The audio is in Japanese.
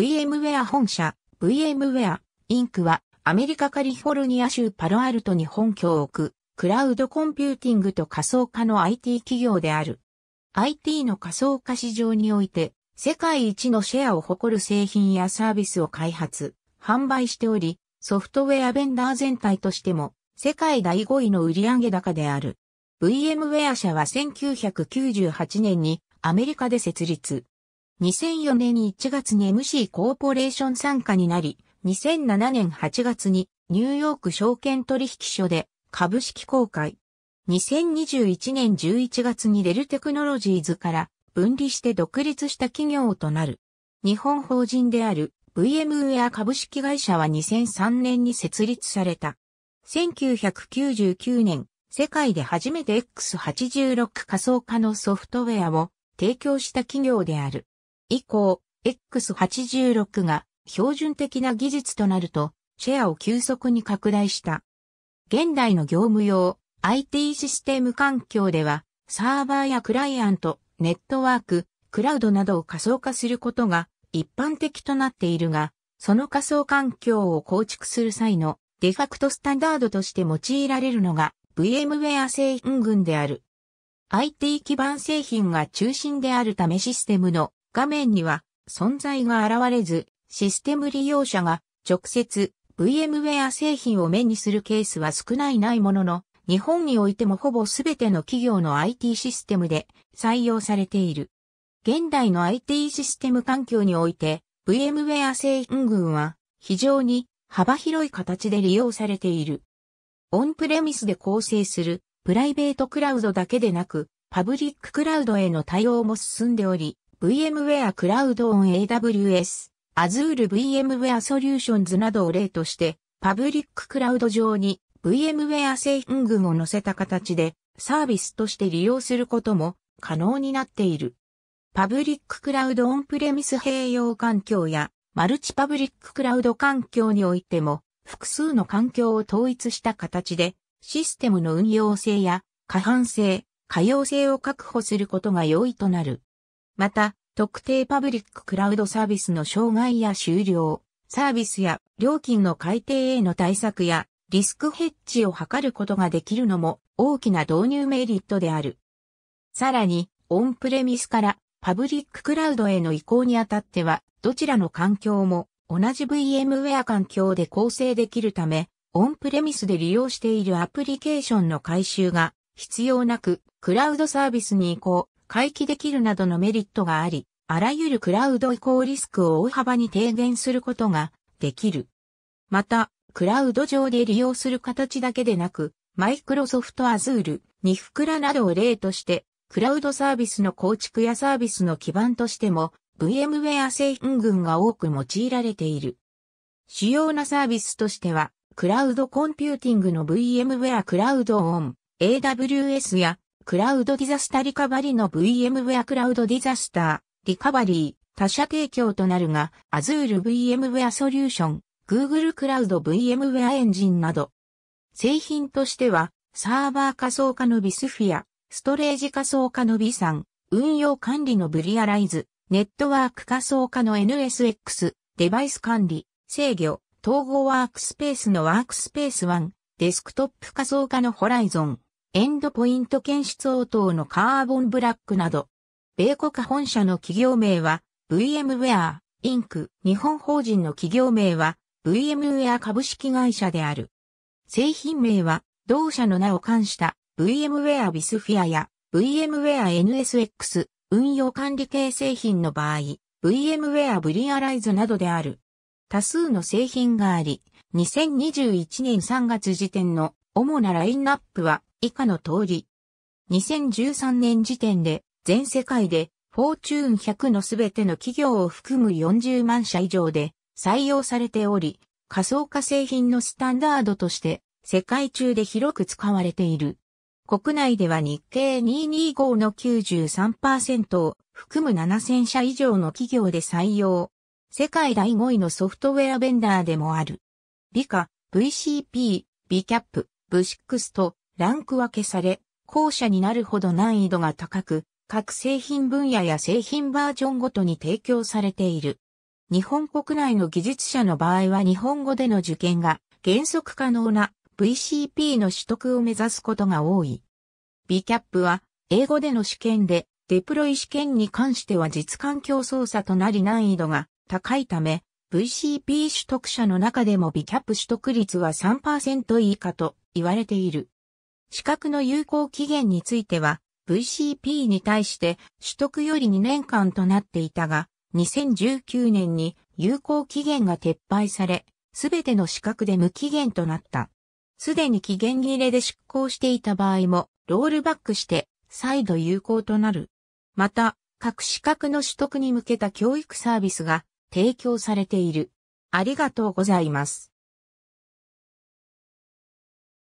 VMware 本社、VMware、インクは、アメリカカリフォルニア州パロアルトに本拠を置く、クラウドコンピューティングと仮想化の IT 企業である。IT の仮想化市場において、世界一のシェアを誇る製品やサービスを開発、販売しており、ソフトウェアベンダー全体としても、世界第5位の売上高である。VMware 社は1998年にアメリカで設立。2004年1月に MC コーポレーション参加になり、2007年8月にニューヨーク証券取引所で株式公開。2021年11月にレルテクノロジーズから分離して独立した企業となる。日本法人である VMware 株式会社は2003年に設立された。1999年、世界で初めて X86 仮想化のソフトウェアを提供した企業である。以降、X86 が標準的な技術となると、シェアを急速に拡大した。現代の業務用 IT システム環境では、サーバーやクライアント、ネットワーク、クラウドなどを仮想化することが一般的となっているが、その仮想環境を構築する際のデファクトスタンダードとして用いられるのが VMware 製品群である。IT 基盤製品が中心であるためシステムの画面には存在が現れず、システム利用者が直接 VMware 製品を目にするケースは少ないないものの、日本においてもほぼすべての企業の IT システムで採用されている。現代の IT システム環境において、VMware 製品群は非常に幅広い形で利用されている。オンプレミスで構成するプライベートクラウドだけでなく、パブリッククラウドへの対応も進んでおり、VMware Cloud on AWS、Azure VMware Solutions などを例として、パブリッククラウド上に VMware 製品群を載せた形でサービスとして利用することも可能になっている。パブリッククラウドオンプレミス併用環境やマルチパブリッククラウド環境においても複数の環境を統一した形でシステムの運用性や可搬性、可用性を確保することが容易となる。また、特定パブリッククラウドサービスの障害や終了、サービスや料金の改定への対策やリスクヘッジを図ることができるのも大きな導入メリットである。さらに、オンプレミスからパブリッククラウドへの移行にあたっては、どちらの環境も同じ VMware 環境で構成できるため、オンプレミスで利用しているアプリケーションの回収が必要なく、クラウドサービスに移行、回帰できるなどのメリットがあり、あらゆるクラウド移行リスクを大幅に低減することができる。また、クラウド上で利用する形だけでなく、マイクロソフトアズール、ニフクラなどを例として、クラウドサービスの構築やサービスの基盤としても、VMware 製品群が多く用いられている。主要なサービスとしては、クラウドコンピューティングの VMware クラウドオン、AWS やクラウドディザスタリカバリの VMware クラウドディザスター、リカバリー、他社提供となるが、Azure VMware ソリューション、Google クラウド VMware エンジンなど、製品としては、サーバー仮想化のビスフィア、ストレージ仮想化のビサン運用管理のブリアライズ、ネットワーク仮想化の NSX、デバイス管理、制御、統合ワークスペースのワークスペース1、デスクトップ仮想化のホライゾン、エンドポイント検出応答のカーボンブラックなど、米国本社の企業名は VMware Inc. 日本法人の企業名は VMware 株式会社である。製品名は同社の名を冠した VMware vSphere や VMware NSX 運用管理系製品の場合、VMware v i アライズ i z e などである。多数の製品があり、2021年3月時点の主なラインナップは以下の通り。2013年時点で全世界でフォーチューン100のすべての企業を含む40万社以上で採用されており、仮想化製品のスタンダードとして世界中で広く使われている。国内では日経225の93%を含む7000社以上の企業で採用。世界第5位のソフトウェアベンダーでもある。ビカ、VCP、プ、ブシックスとランク分けされ、後者になるほど難易度が高く、各製品分野や製品バージョンごとに提供されている。日本国内の技術者の場合は日本語での受験が原則可能な VCP の取得を目指すことが多い。BCAP は英語での試験でデプロイ試験に関しては実環境操作となり難易度が高いため VCP 取得者の中でも BCAP 取得率は3%以下と言われている。資格の有効期限については、VCP に対して取得より2年間となっていたが、2019年に有効期限が撤廃され、すべての資格で無期限となった。すでに期限切れで執行していた場合も、ロールバックして、再度有効となる。また、各資格の取得に向けた教育サービスが提供されている。ありがとうございます。